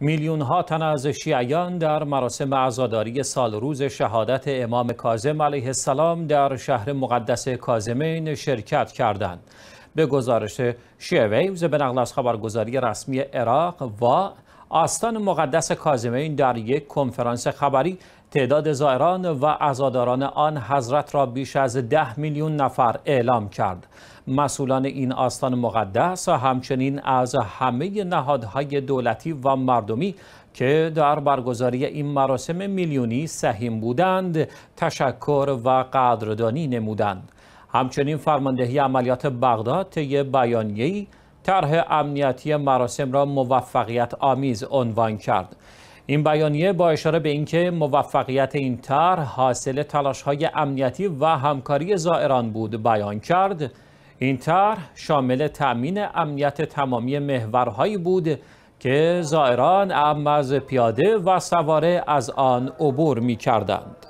میلیون ها تن از شیعیان در مراسم عزاداری روز شهادت امام کاظم علیه السلام در شهر مقدس کاظمین شرکت کردند. به گزارش شیعه ویوز به نقل از خبرگزاری رسمی عراق و... آستان مقدس کازمین در یک کنفرانس خبری تعداد زائران و ازاداران آن حضرت را بیش از ده میلیون نفر اعلام کرد. مسئولان این آستان مقدس همچنین از همه نهادهای دولتی و مردمی که در برگزاری این مراسم میلیونی سهیم بودند تشکر و قدردانی نمودند. همچنین فرماندهی عملیات بغداد طی بیانیهی طرح امنیتی مراسم را موفقیت آمیز عنوان کرد این بیانیه با اشاره به اینکه موفقیت این طرح حاصل های امنیتی و همکاری زائران بود بیان کرد این طرح شامل تأمین امنیت تمامی محورهایی بود که زائران ام از پیاده و سواره از آن عبور می کردند.